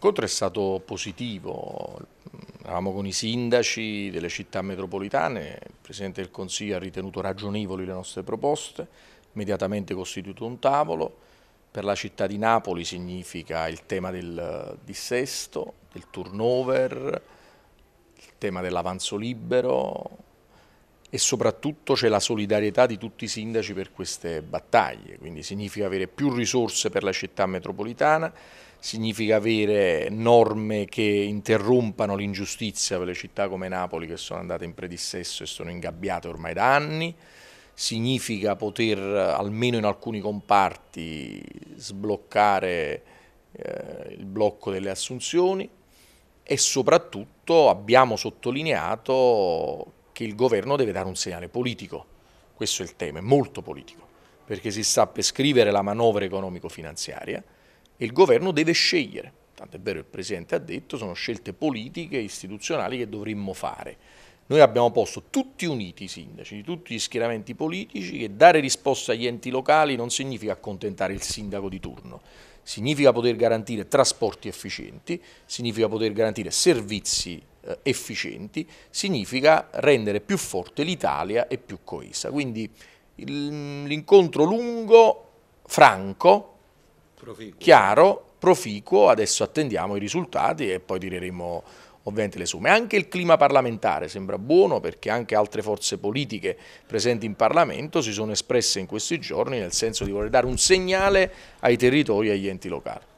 L'incontro è stato positivo, eravamo con i sindaci delle città metropolitane, il Presidente del Consiglio ha ritenuto ragionevoli le nostre proposte, immediatamente costituito un tavolo, per la città di Napoli significa il tema del dissesto, del turnover, il tema dell'avanzo libero, e soprattutto c'è la solidarietà di tutti i sindaci per queste battaglie, quindi significa avere più risorse per la città metropolitana, significa avere norme che interrompano l'ingiustizia per le città come Napoli che sono andate in predissesso e sono ingabbiate ormai da anni, significa poter almeno in alcuni comparti sbloccare eh, il blocco delle assunzioni e soprattutto abbiamo sottolineato che il governo deve dare un segnale politico, questo è il tema, è molto politico, perché si sta per scrivere la manovra economico-finanziaria e il governo deve scegliere, tanto è vero il Presidente ha detto, sono scelte politiche e istituzionali che dovremmo fare. Noi abbiamo posto tutti uniti i sindaci di tutti gli schieramenti politici che dare risposta agli enti locali non significa accontentare il sindaco di turno, significa poter garantire trasporti efficienti, significa poter garantire servizi eh, efficienti, significa rendere più forte l'Italia e più coesa. Quindi l'incontro lungo, franco, proficuo. chiaro, proficuo, adesso attendiamo i risultati e poi tireremo ovviamente le somme. Anche il clima parlamentare sembra buono perché anche altre forze politiche presenti in Parlamento si sono espresse in questi giorni nel senso di voler dare un segnale ai territori e agli enti locali.